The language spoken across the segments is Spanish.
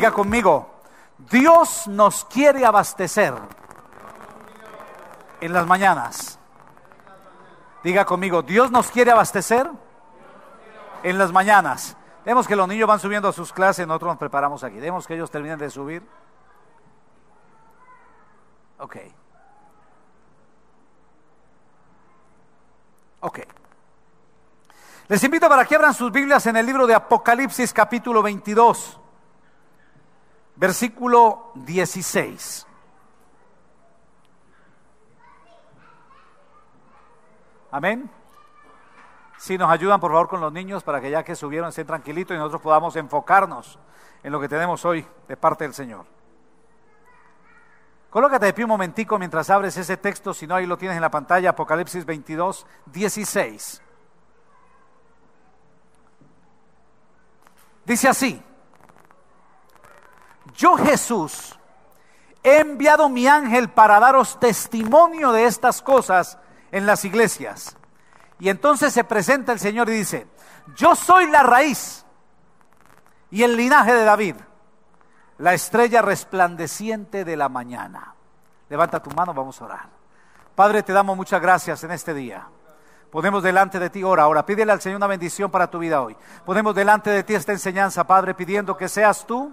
Diga conmigo, Dios nos quiere abastecer en las mañanas. Diga conmigo, Dios nos quiere abastecer en las mañanas. Vemos que los niños van subiendo a sus clases, nosotros nos preparamos aquí. Vemos que ellos terminan de subir. Ok. Ok. Les invito para que abran sus Biblias en el libro de Apocalipsis capítulo 22 versículo 16. Amén. Si nos ayudan, por favor, con los niños para que ya que subieron estén tranquilitos y nosotros podamos enfocarnos en lo que tenemos hoy de parte del Señor. Colócate de pie un momentico mientras abres ese texto, si no ahí lo tienes en la pantalla, Apocalipsis 22, 16. Dice así, yo Jesús he enviado mi ángel para daros testimonio de estas cosas en las iglesias. Y entonces se presenta el Señor y dice, yo soy la raíz y el linaje de David, la estrella resplandeciente de la mañana. Levanta tu mano, vamos a orar. Padre, te damos muchas gracias en este día. Ponemos delante de ti, ora, ahora pídele al Señor una bendición para tu vida hoy. Ponemos delante de ti esta enseñanza, Padre, pidiendo que seas tú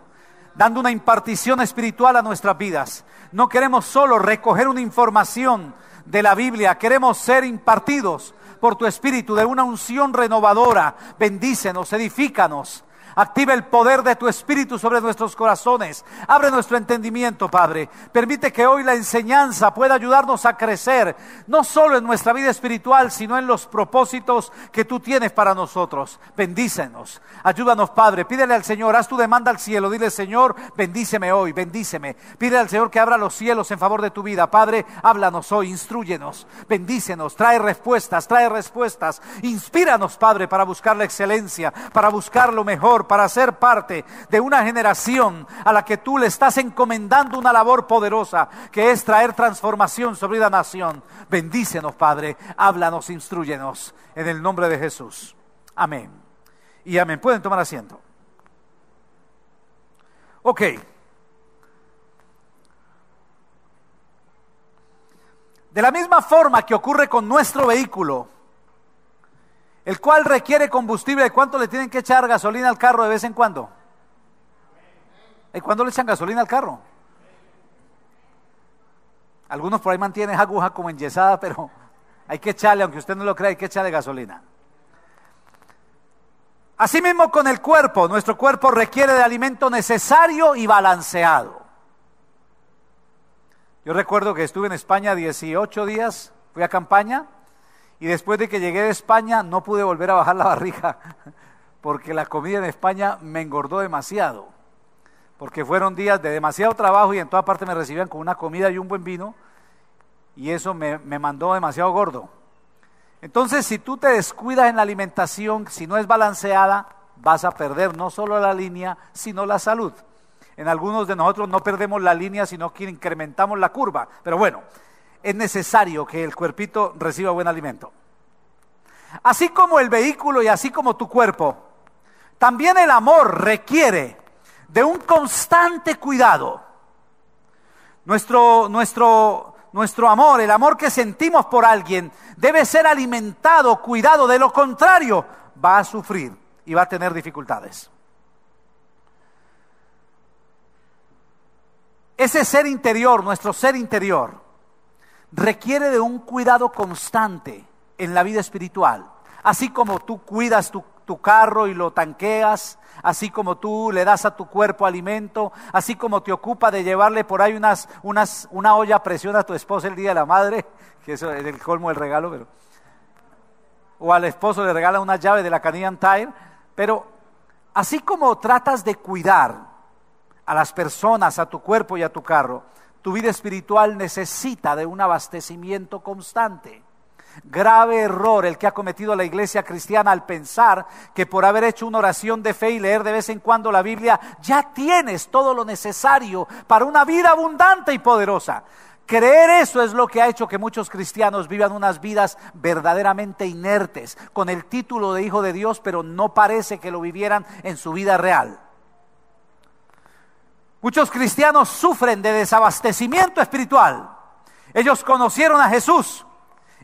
dando una impartición espiritual a nuestras vidas. No queremos solo recoger una información de la Biblia, queremos ser impartidos por tu espíritu de una unción renovadora. Bendícenos, edifícanos, Activa el poder de tu Espíritu sobre nuestros corazones. Abre nuestro entendimiento, Padre. Permite que hoy la enseñanza pueda ayudarnos a crecer, no solo en nuestra vida espiritual, sino en los propósitos que tú tienes para nosotros. Bendícenos. Ayúdanos, Padre. Pídele al Señor, haz tu demanda al cielo. Dile, Señor, bendíceme hoy, bendíceme. Pídele al Señor que abra los cielos en favor de tu vida. Padre, háblanos hoy, instruyenos, bendícenos, trae respuestas, trae respuestas. Inspíranos, Padre, para buscar la excelencia, para buscar lo mejor para ser parte de una generación a la que tú le estás encomendando una labor poderosa que es traer transformación sobre la nación. Bendícenos, Padre, háblanos, instruyenos en el nombre de Jesús. Amén. Y amén. Pueden tomar asiento. Ok. De la misma forma que ocurre con nuestro vehículo, el cual requiere combustible. ¿Cuánto le tienen que echar gasolina al carro de vez en cuando? ¿Y cuándo le echan gasolina al carro? Algunos por ahí mantienen aguja como enyesada, pero hay que echarle, aunque usted no lo crea, hay que echarle gasolina. Asimismo con el cuerpo, nuestro cuerpo requiere de alimento necesario y balanceado. Yo recuerdo que estuve en España 18 días, fui a campaña y después de que llegué de España no pude volver a bajar la barriga porque la comida en España me engordó demasiado. Porque fueron días de demasiado trabajo y en toda parte me recibían con una comida y un buen vino y eso me, me mandó demasiado gordo. Entonces, si tú te descuidas en la alimentación, si no es balanceada, vas a perder no solo la línea, sino la salud. En algunos de nosotros no perdemos la línea, sino que incrementamos la curva. Pero bueno, es necesario que el cuerpito reciba buen alimento. Así como el vehículo y así como tu cuerpo, también el amor requiere de un constante cuidado. Nuestro, nuestro, nuestro amor, el amor que sentimos por alguien, debe ser alimentado, cuidado, de lo contrario va a sufrir y va a tener dificultades. Ese ser interior, nuestro ser interior, requiere de un cuidado constante en la vida espiritual. Así como tú cuidas tu, carro y lo tanqueas, así como tú le das a tu cuerpo alimento, así como te ocupa de llevarle por ahí unas, una olla a presión a tu esposa el día de la madre, que eso es el colmo del regalo, pero. O al esposo le regala una llave de la Canadian Tire, pero así como tratas de cuidar a las personas, a tu cuerpo y a tu carro, tu vida espiritual necesita de un abastecimiento constante. Grave error el que ha cometido la iglesia cristiana al pensar que por haber hecho una oración de fe y leer de vez en cuando la Biblia, ya tienes todo lo necesario para una vida abundante y poderosa. Creer eso es lo que ha hecho que muchos cristianos vivan unas vidas verdaderamente inertes, con el título de hijo de Dios, pero no parece que lo vivieran en su vida real. Muchos cristianos sufren de desabastecimiento espiritual. Ellos conocieron a Jesús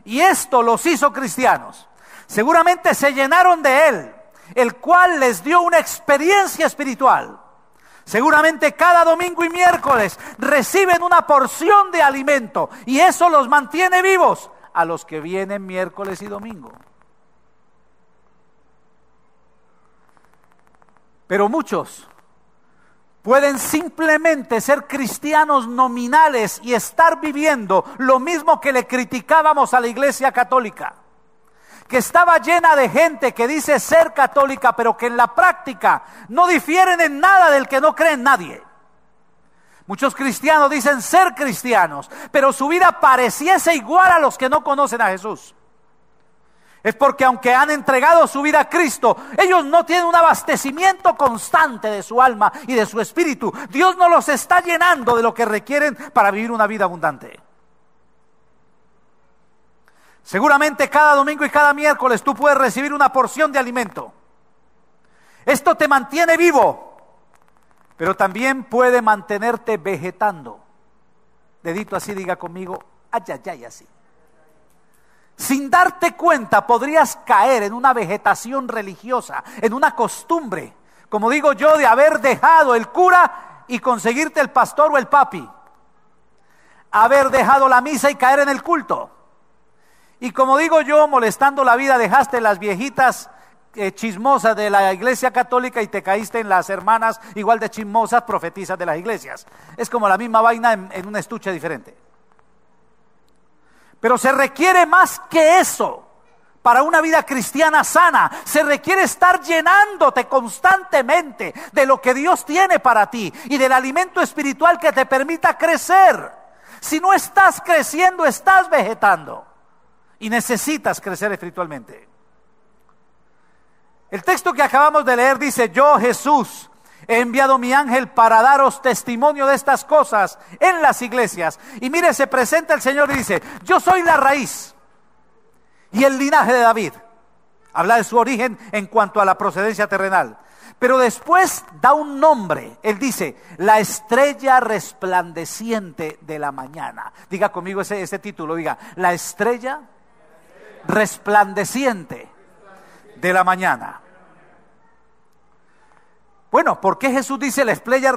y esto los hizo cristianos. Seguramente se llenaron de Él, el cual les dio una experiencia espiritual. Seguramente cada domingo y miércoles reciben una porción de alimento y eso los mantiene vivos a los que vienen miércoles y domingo. Pero muchos pueden simplemente ser cristianos nominales y estar viviendo lo mismo que le criticábamos a la Iglesia Católica, que estaba llena de gente que dice ser católica, pero que en la práctica no difieren en nada del que no cree en nadie. Muchos cristianos dicen ser cristianos, pero su vida pareciese igual a los que no conocen a Jesús. Es porque aunque han entregado su vida a Cristo, ellos no tienen un abastecimiento constante de su alma y de su espíritu. Dios no los está llenando de lo que requieren para vivir una vida abundante. Seguramente cada domingo y cada miércoles tú puedes recibir una porción de alimento. Esto te mantiene vivo, pero también puede mantenerte vegetando. Dedito así, diga conmigo, ay, ay, ay, así. Sin darte cuenta podrías caer en una vegetación religiosa, en una costumbre, como digo yo, de haber dejado el cura y conseguirte el pastor o el papi. Haber dejado la misa y caer en el culto. Y como digo yo, molestando la vida, dejaste las viejitas eh, chismosas de la iglesia católica y te caíste en las hermanas igual de chismosas profetizas de las iglesias. Es como la misma vaina en, en un estuche diferente. Pero se requiere más que eso para una vida cristiana sana. Se requiere estar llenándote constantemente de lo que Dios tiene para ti y del alimento espiritual que te permita crecer. Si no estás creciendo, estás vegetando y necesitas crecer espiritualmente. El texto que acabamos de leer dice, yo Jesús He enviado mi ángel para daros testimonio de estas cosas en las iglesias. Y mire, se presenta el Señor y dice, yo soy la raíz y el linaje de David. Habla de su origen en cuanto a la procedencia terrenal. Pero después da un nombre. Él dice, la estrella resplandeciente de la mañana. Diga conmigo ese, ese título, diga, la estrella resplandeciente de la mañana. Bueno, ¿por qué Jesús dice la estrella,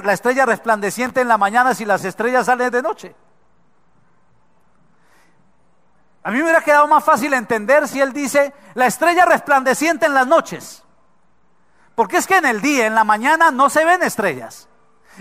resplandeciente en la mañana si las estrellas salen de noche? A mí me hubiera quedado más fácil entender si él dice la estrella resplandeciente en las noches. Porque es que en el día, en la mañana, no se ven estrellas.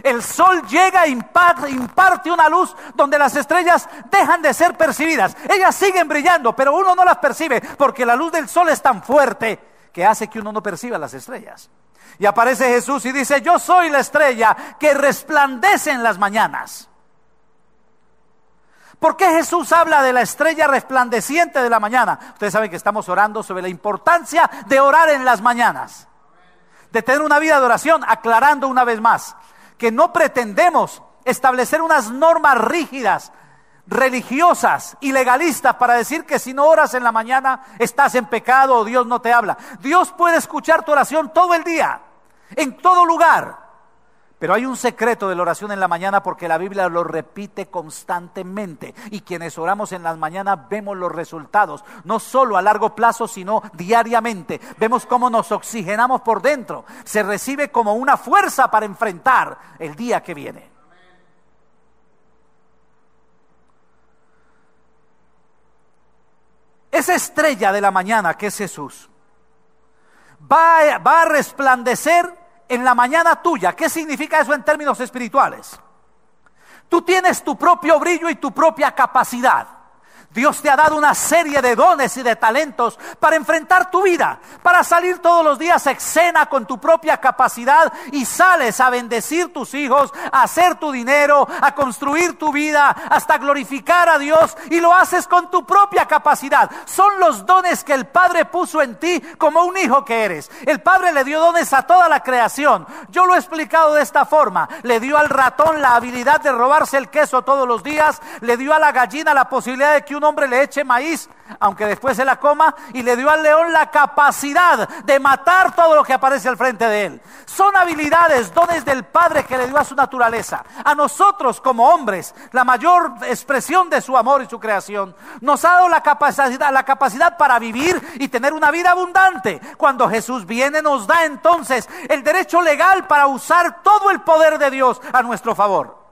El sol llega e imparte una luz donde las estrellas dejan de ser percibidas. Ellas siguen brillando, pero uno no las percibe porque la luz del sol es tan fuerte que hace que uno no perciba las estrellas. Y aparece Jesús y dice, yo soy la estrella que resplandece en las mañanas. ¿Por qué Jesús habla de la estrella resplandeciente de la mañana? Ustedes saben que estamos orando sobre la importancia de orar en las mañanas, de tener una vida de oración, aclarando una vez más, que no pretendemos establecer unas normas rígidas religiosas y legalistas para decir que si no oras en la mañana estás en pecado o Dios no te habla. Dios puede escuchar tu oración todo el día, en todo lugar. Pero hay un secreto de la oración en la mañana porque la Biblia lo repite constantemente y quienes oramos en las mañanas vemos los resultados, no solo a largo plazo, sino diariamente. Vemos cómo nos oxigenamos por dentro, se recibe como una fuerza para enfrentar el día que viene. Esa estrella de la mañana que es Jesús va a, va a resplandecer en la mañana tuya. ¿Qué significa eso en términos espirituales? Tú tienes tu propio brillo y tu propia capacidad. Dios te ha dado una serie de dones y de talentos para enfrentar tu vida, para salir todos los días a escena con tu propia capacidad y sales a bendecir tus hijos, a hacer tu dinero, a construir tu vida, hasta glorificar a Dios y lo haces con tu propia capacidad. Son los dones que el Padre puso en ti como un hijo que eres. El Padre le dio dones a toda la creación. Yo lo he explicado de esta forma. Le dio al ratón la habilidad de robarse el queso todos los días, le dio a la gallina la posibilidad de que uno hombre le eche maíz, aunque después se la coma, y le dio al león la capacidad de matar todo lo que aparece al frente de él. Son habilidades, dones del Padre que le dio a su naturaleza. A nosotros como hombres, la mayor expresión de su amor y su creación, nos ha dado la capacidad, la capacidad para vivir y tener una vida abundante. Cuando Jesús viene, nos da entonces el derecho legal para usar todo el poder de Dios a nuestro favor.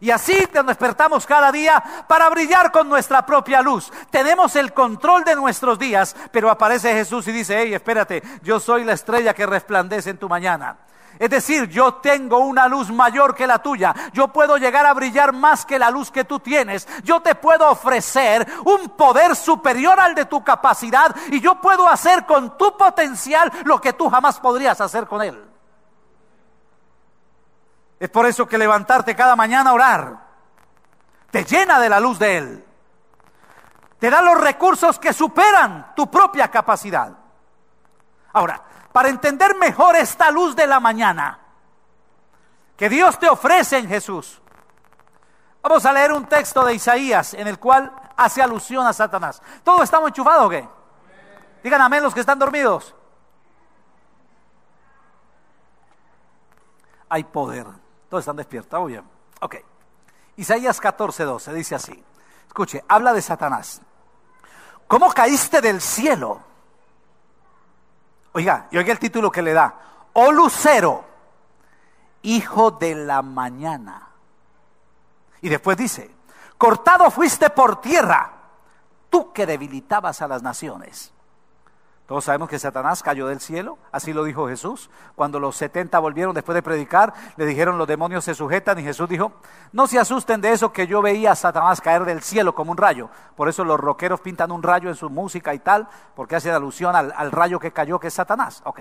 Y así te despertamos cada día para brillar con nuestra propia luz. Tenemos el control de nuestros días, pero aparece Jesús y dice, hey, espérate, yo soy la estrella que resplandece en tu mañana. Es decir, yo tengo una luz mayor que la tuya. Yo puedo llegar a brillar más que la luz que tú tienes. Yo te puedo ofrecer un poder superior al de tu capacidad y yo puedo hacer con tu potencial lo que tú jamás podrías hacer con él. Es por eso que levantarte cada mañana a orar te llena de la luz de Él. Te da los recursos que superan tu propia capacidad. Ahora, para entender mejor esta luz de la mañana que Dios te ofrece en Jesús, vamos a leer un texto de Isaías en el cual hace alusión a Satanás. ¿Todos estamos enchufados o qué? Digan amén los que están dormidos. Hay poder todos están despiertos, muy bien. Ok. Isaías 14, 12 dice así. Escuche, habla de Satanás. ¿Cómo caíste del cielo? Oiga, y oiga el título que le da. Oh Lucero, hijo de la mañana. Y después dice, cortado fuiste por tierra, tú que debilitabas a las naciones. Todos sabemos que Satanás cayó del cielo, así lo dijo Jesús. Cuando los 70 volvieron después de predicar, le dijeron los demonios se sujetan y Jesús dijo, no se asusten de eso que yo veía a Satanás caer del cielo como un rayo. Por eso los rockeros pintan un rayo en su música y tal, porque hacen alusión al, rayo que cayó que es Satanás. ¿Ok?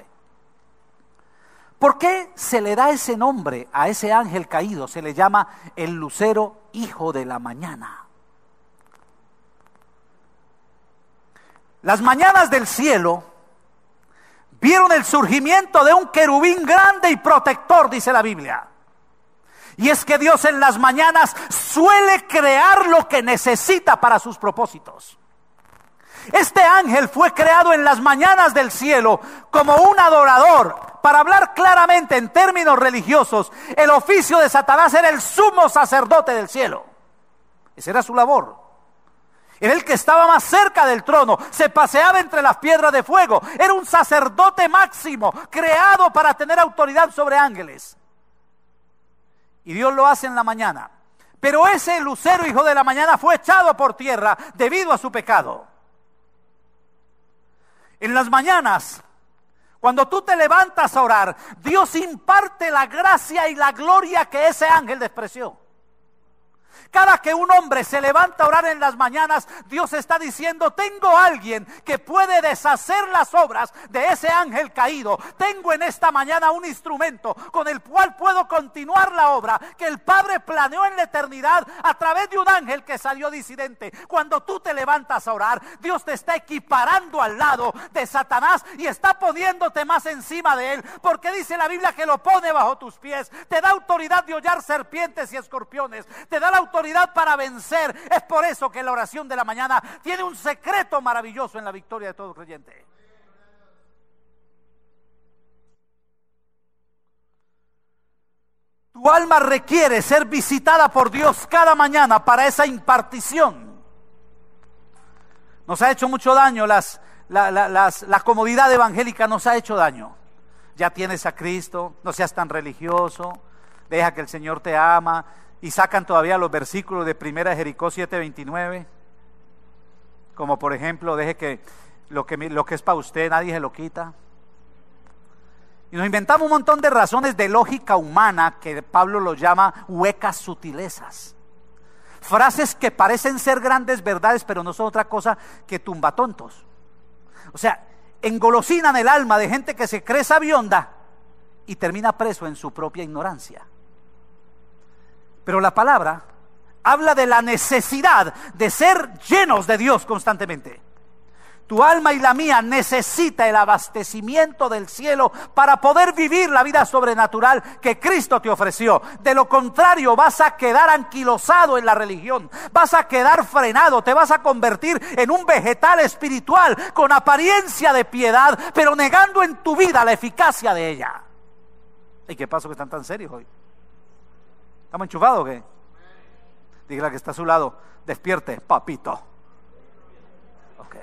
¿Por qué se le da ese nombre a ese ángel caído? Se le llama el lucero hijo de la mañana. Las mañanas del cielo vieron el surgimiento de un querubín grande y protector, dice la Biblia. Y es que Dios en las mañanas suele crear lo que necesita para sus propósitos. Este ángel fue creado en las mañanas del cielo como un adorador. Para hablar claramente en términos religiosos, el oficio de Satanás era el sumo sacerdote del cielo. Esa era su labor. Era el que estaba más cerca del trono, se paseaba entre las piedras de fuego. Era un sacerdote máximo, creado para tener autoridad sobre ángeles. Y Dios lo hace en la mañana. Pero ese lucero hijo de la mañana fue echado por tierra debido a su pecado. En las mañanas, cuando tú te levantas a orar, Dios imparte la gracia y la gloria que ese ángel despreció. Cada que un hombre se levanta a orar en las mañanas, Dios está diciendo, tengo alguien que puede deshacer las obras de ese ángel caído. Tengo en esta mañana un instrumento con el cual puedo continuar la obra que el Padre planeó en la eternidad a través de un ángel que salió disidente. Cuando tú te levantas a orar, Dios te está equiparando al lado de Satanás y está poniéndote más encima de él, porque dice la Biblia que lo pone bajo tus pies, te da autoridad de hollar serpientes y escorpiones, te da la autoridad para vencer. Es por eso que la oración de la mañana tiene un secreto maravilloso en la victoria de todo creyente. Tu alma requiere ser visitada por Dios cada mañana para esa impartición. Nos ha hecho mucho daño las, la, las, la comodidad evangélica, nos ha hecho daño. Ya tienes a Cristo, no seas tan religioso, deja que el Señor te ama, y sacan todavía los versículos de Primera Jericó 7:29, como por ejemplo, deje que lo que, lo que es para usted nadie se lo quita. Y nos inventamos un montón de razones de lógica humana que Pablo lo llama huecas sutilezas. Frases que parecen ser grandes verdades, pero no son otra cosa que tumba tontos O sea, engolosinan el alma de gente que se cree sabionda y termina preso en su propia ignorancia. Pero la palabra habla de la necesidad de ser llenos de Dios constantemente. Tu alma y la mía necesita el abastecimiento del cielo para poder vivir la vida sobrenatural que Cristo te ofreció. De lo contrario, vas a quedar anquilosado en la religión, vas a quedar frenado, te vas a convertir en un vegetal espiritual con apariencia de piedad, pero negando en tu vida la eficacia de ella. ¿Y qué pasó que están tan serios hoy? ¿Estamos enchufados o qué? Dígale que está a su lado, despierte, papito. Ok.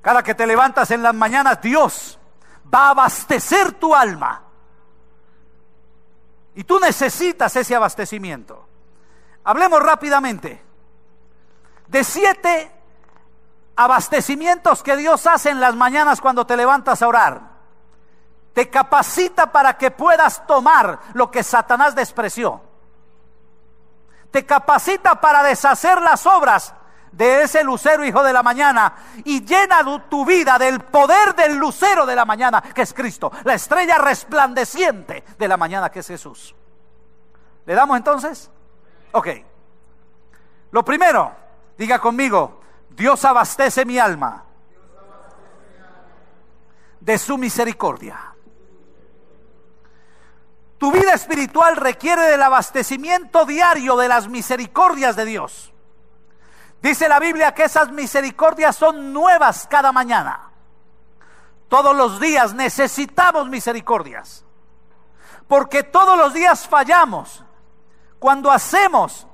Cada que te levantas en las mañanas, Dios va a abastecer tu alma. Y tú necesitas ese abastecimiento. Hablemos rápidamente de siete abastecimientos que Dios hace en las mañanas cuando te levantas a orar te capacita para que puedas tomar lo que Satanás despreció. Te capacita para deshacer las obras de ese lucero hijo de la mañana y llena tu vida del poder del lucero de la mañana que es Cristo, la estrella resplandeciente de la mañana que es Jesús. ¿Le damos entonces? Ok. Lo primero, diga conmigo, Dios abastece mi alma de su misericordia. Tu vida espiritual requiere del abastecimiento diario de las misericordias de Dios. Dice la Biblia que esas misericordias son nuevas cada mañana. Todos los días necesitamos misericordias. Porque todos los días fallamos. Cuando hacemos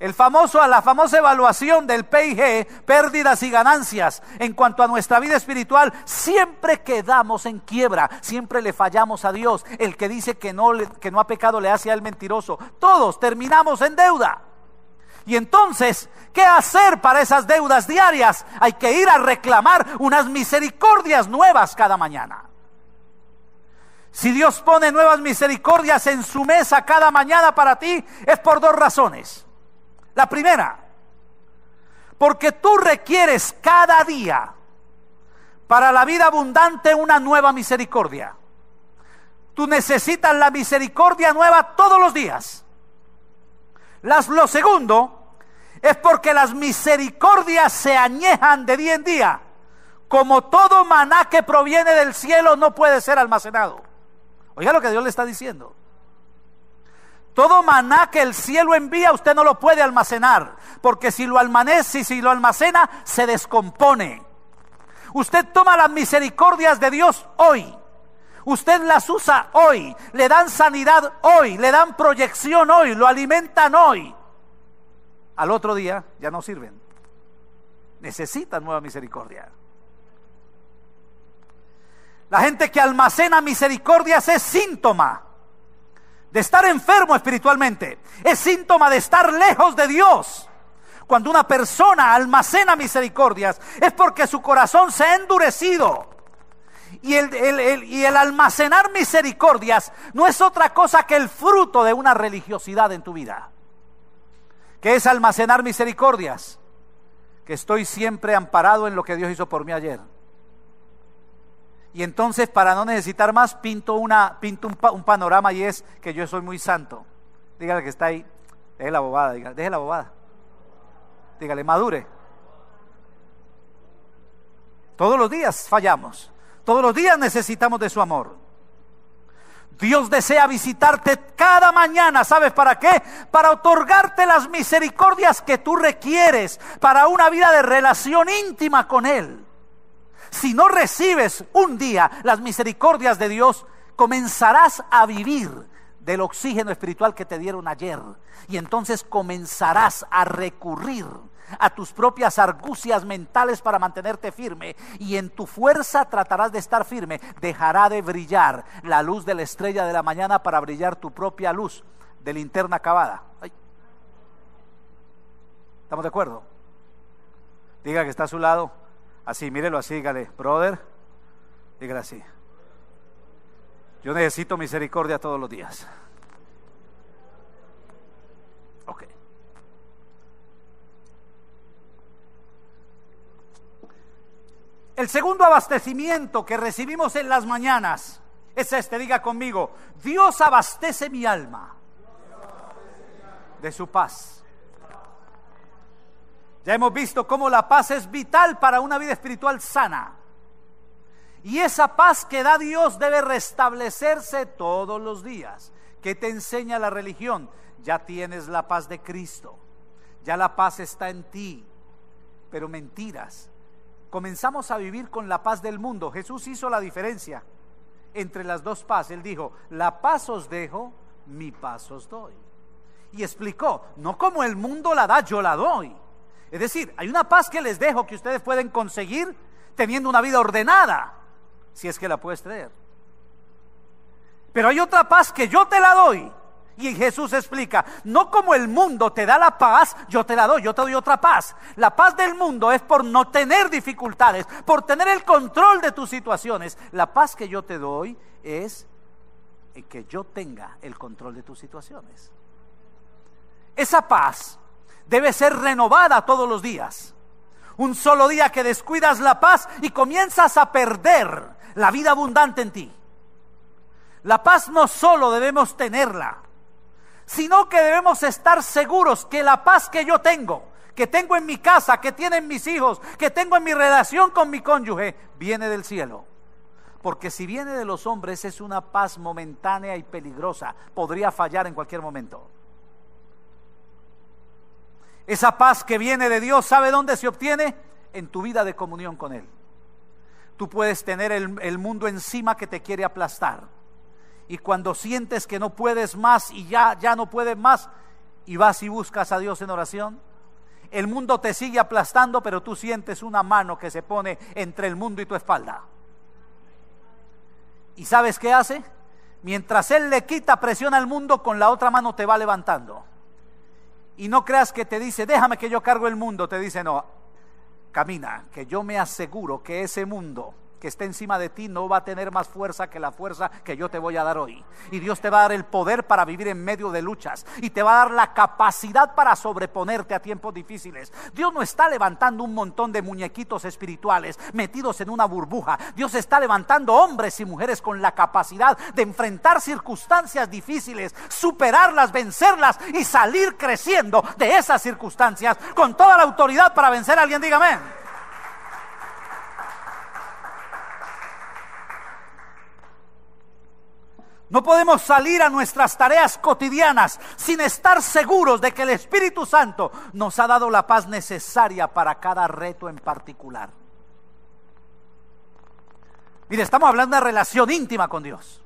el famoso, la famosa evaluación del PIG, pérdidas y ganancias, en cuanto a nuestra vida espiritual, siempre quedamos en quiebra, siempre le fallamos a Dios. El que dice que no, que no ha pecado le hace al mentiroso. Todos terminamos en deuda. Y entonces, ¿qué hacer para esas deudas diarias? Hay que ir a reclamar unas misericordias nuevas cada mañana. Si Dios pone nuevas misericordias en su mesa cada mañana para ti, es por dos razones. La primera, porque tú requieres cada día para la vida abundante una nueva misericordia. Tú necesitas la misericordia nueva todos los días. Las, lo segundo es porque las misericordias se añejan de día en día. Como todo maná que proviene del cielo no puede ser almacenado. Oiga lo que Dios le está diciendo. Todo maná que el cielo envía, usted no lo puede almacenar, porque si lo almanece y si lo almacena, se descompone. Usted toma las misericordias de Dios hoy. Usted las usa hoy, le dan sanidad hoy, le dan proyección hoy, lo alimentan hoy. Al otro día ya no sirven. Necesitan nueva misericordia. La gente que almacena misericordias es síntoma de estar enfermo espiritualmente, es síntoma de estar lejos de Dios. Cuando una persona almacena misericordias es porque su corazón se ha endurecido. Y el, almacenar misericordias no es otra cosa que el fruto de una religiosidad en tu vida. que es almacenar misericordias? Que estoy siempre amparado en lo que Dios hizo por mí ayer y entonces para no necesitar más pinto, una, pinto un, panorama y es que yo soy muy santo. Dígale que está ahí, deje la bobada, dígale, deje la bobada. Dígale, madure. Todos los días fallamos, todos los días necesitamos de su amor. Dios desea visitarte cada mañana, ¿sabes para qué? Para otorgarte las misericordias que tú requieres para una vida de relación íntima con Él. Si no recibes un día las misericordias de Dios, comenzarás a vivir del oxígeno espiritual que te dieron ayer. Y entonces comenzarás a recurrir a tus propias argucias mentales para mantenerte firme. Y en tu fuerza tratarás de estar firme. Dejará de brillar la luz de la estrella de la mañana para brillar tu propia luz de linterna acabada. ¿Estamos de acuerdo? Diga que está a su lado. Así, mírelo así, dígale, brother, dígale así. Yo necesito misericordia todos los días. Ok. El segundo abastecimiento que recibimos en las mañanas es este, diga conmigo, Dios abastece mi alma de su paz. Ya hemos visto cómo la paz es vital para una vida espiritual sana. Y esa paz que da Dios debe restablecerse todos los días. ¿Qué te enseña la religión? Ya tienes la paz de Cristo. Ya la paz está en ti. Pero mentiras. Comenzamos a vivir con la paz del mundo. Jesús hizo la diferencia entre las dos paz. Él dijo, la paz os dejo, mi paz os doy. Y explicó, no como el mundo la da, yo la doy. Es decir, hay una paz que les dejo que ustedes pueden conseguir teniendo una vida ordenada, si es que la puedes tener. Pero hay otra paz que yo te la doy. Y Jesús explica, no como el mundo te da la paz, yo te la doy, yo te doy otra paz. La paz del mundo es por no tener dificultades, por tener el control de tus situaciones. La paz que yo te doy es que yo tenga el control de tus situaciones. Esa paz debe ser renovada todos los días. Un solo día que descuidas la paz y comienzas a perder la vida abundante en ti. La paz no solo debemos tenerla, sino que debemos estar seguros que la paz que yo tengo, que tengo en mi casa, que tienen mis hijos, que tengo en mi relación con mi cónyuge, viene del cielo. Porque si viene de los hombres es una paz momentánea y peligrosa, podría fallar en cualquier momento. Esa paz que viene de Dios, ¿sabe dónde se obtiene? En tu vida de comunión con Él. Tú puedes tener el, mundo encima que te quiere aplastar. Y cuando sientes que no puedes más y ya, ya no puedes más, y vas y buscas a Dios en oración, el mundo te sigue aplastando, pero tú sientes una mano que se pone entre el mundo y tu espalda. ¿Y sabes qué hace? Mientras Él le quita presión al mundo, con la otra mano te va levantando. Y no creas que te dice, déjame que yo cargo el mundo. Te dice, no, camina, que yo me aseguro que ese mundo que esté encima de ti no va a tener más fuerza que la fuerza que yo te voy a dar hoy. Y Dios te va a dar el poder para vivir en medio de luchas y te va a dar la capacidad para sobreponerte a tiempos difíciles. Dios no está levantando un montón de muñequitos espirituales metidos en una burbuja. Dios está levantando hombres y mujeres con la capacidad de enfrentar circunstancias difíciles, superarlas, vencerlas y salir creciendo de esas circunstancias con toda la autoridad para vencer a alguien. Dígame. No podemos salir a nuestras tareas cotidianas sin estar seguros de que el Espíritu Santo nos ha dado la paz necesaria para cada reto en particular. Mire, estamos hablando de relación íntima con Dios.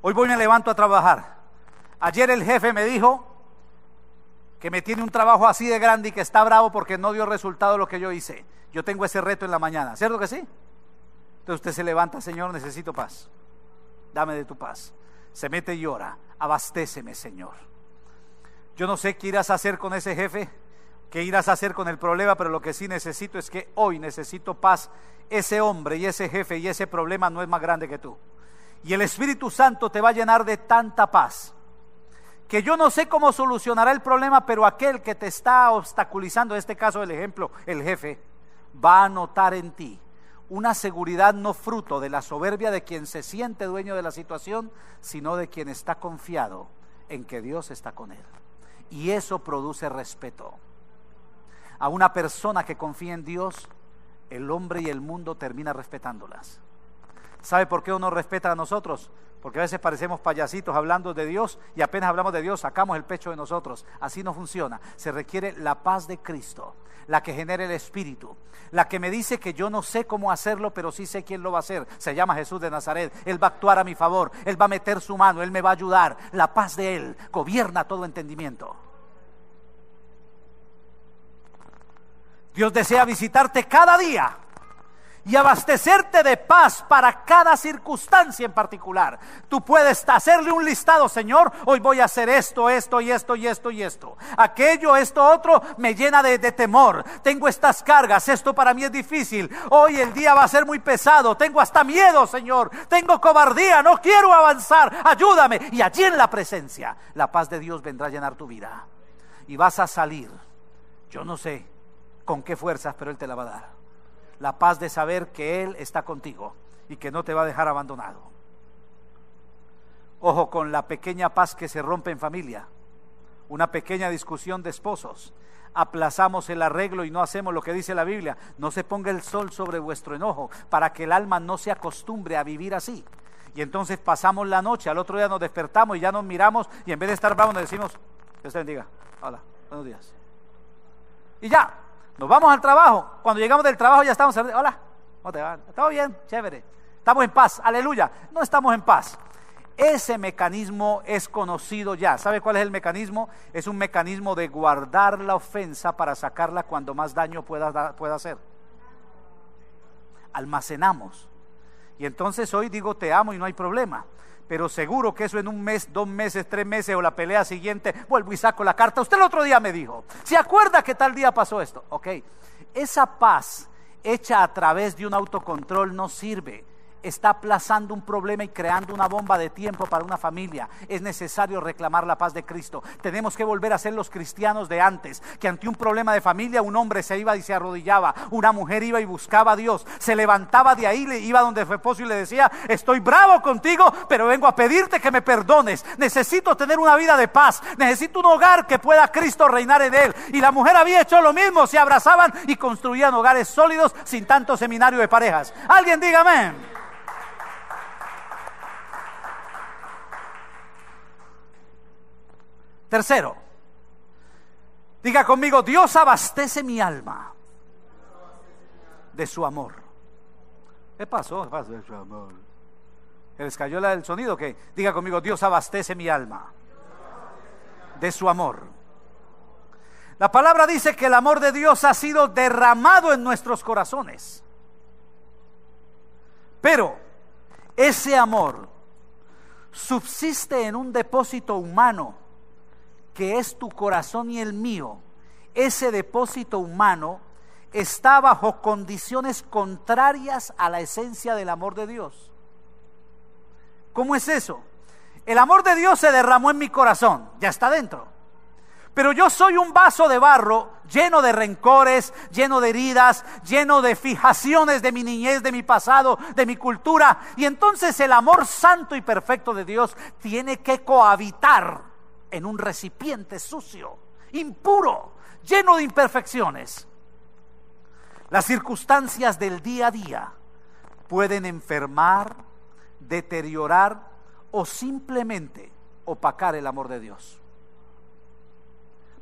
Hoy voy y me levanto a trabajar. Ayer el jefe me dijo que me tiene un trabajo así de grande y que está bravo porque no dio resultado lo que yo hice. Yo tengo ese reto en la mañana, ¿cierto que sí? Entonces usted se levanta, Señor, necesito paz dame de tu paz. Se mete y llora, abastéceme, Señor. Yo no sé qué irás a hacer con ese jefe, qué irás a hacer con el problema, pero lo que sí necesito es que hoy necesito paz. Ese hombre y ese jefe y ese problema no es más grande que tú. Y el Espíritu Santo te va a llenar de tanta paz que yo no sé cómo solucionará el problema, pero aquel que te está obstaculizando, en este caso el ejemplo, el jefe, va a notar en ti una seguridad no fruto de la soberbia de quien se siente dueño de la situación, sino de quien está confiado en que Dios está con él. Y eso produce respeto. A una persona que confía en Dios, el hombre y el mundo termina respetándolas. ¿Sabe por qué uno respeta a nosotros? Porque a veces parecemos payasitos hablando de Dios y apenas hablamos de Dios sacamos el pecho de nosotros. Así no funciona. Se requiere la paz de Cristo, la que genera el Espíritu, la que me dice que yo no sé cómo hacerlo, pero sí sé quién lo va a hacer. Se llama Jesús de Nazaret. Él va a actuar a mi favor, Él va a meter su mano, Él me va a ayudar. La paz de Él gobierna todo entendimiento. Dios desea visitarte cada día y abastecerte de paz para cada circunstancia en particular. Tú puedes hacerle un listado, Señor, hoy voy a hacer esto, esto y esto y esto y esto. Aquello, esto, otro, me llena de, temor. Tengo estas cargas, esto para mí es difícil. Hoy el día va a ser muy pesado, tengo hasta miedo, Señor. Tengo cobardía, no quiero avanzar, ayúdame. Y allí en la presencia, la paz de Dios vendrá a llenar tu vida. Y vas a salir, yo no sé con qué fuerzas, pero Él te la va a dar la paz de saber que Él está contigo y que no te va a dejar abandonado. Ojo con la pequeña paz que se rompe en familia, una pequeña discusión de esposos. Aplazamos el arreglo y no hacemos lo que dice la Biblia. No se ponga el sol sobre vuestro enojo para que el alma no se acostumbre a vivir así. Y entonces pasamos la noche, al otro día nos despertamos y ya nos miramos y en vez de estar vamos nos decimos, Dios te bendiga, hola, buenos días. Y ya, nos vamos al trabajo. Cuando llegamos del trabajo ya estamos. Hola, ¿cómo te va? bien? Chévere. Estamos en paz. Aleluya. No estamos en paz. Ese mecanismo es conocido ya. ¿Sabe cuál es el mecanismo? Es un mecanismo de guardar la ofensa para sacarla cuando más daño pueda, pueda hacer. Almacenamos. Y entonces hoy digo te amo y no hay problema pero seguro que eso en un mes, dos meses, tres meses o la pelea siguiente, vuelvo y saco la carta. Usted el otro día me dijo, ¿se acuerda que tal día pasó esto? Ok, esa paz hecha a través de un autocontrol no sirve está aplazando un problema y creando una bomba de tiempo para una familia. Es necesario reclamar la paz de Cristo. Tenemos que volver a ser los cristianos de antes, que ante un problema de familia un hombre se iba y se arrodillaba, una mujer iba y buscaba a Dios, se levantaba de ahí, le iba donde fue esposo y le decía, estoy bravo contigo, pero vengo a pedirte que me perdones. Necesito tener una vida de paz, necesito un hogar que pueda Cristo reinar en él. Y la mujer había hecho lo mismo, se abrazaban y construían hogares sólidos sin tanto seminario de parejas. Alguien dígame. Tercero, diga conmigo, Dios abastece mi alma de su amor. ¿Qué pasó? de su amor. ¿Les cayó la del sonido? Que diga conmigo, Dios abastece mi alma de su amor. La palabra dice que el amor de Dios ha sido derramado en nuestros corazones. Pero ese amor subsiste en un depósito humano que es tu corazón y el mío, ese depósito humano está bajo condiciones contrarias a la esencia del amor de Dios. ¿Cómo es eso? El amor de Dios se derramó en mi corazón, ya está dentro. Pero yo soy un vaso de barro lleno de rencores, lleno de heridas, lleno de fijaciones de mi niñez, de mi pasado, de mi cultura. Y entonces el amor santo y perfecto de Dios tiene que cohabitar en un recipiente sucio, impuro, lleno de imperfecciones. Las circunstancias del día a día pueden enfermar, deteriorar o simplemente opacar el amor de Dios.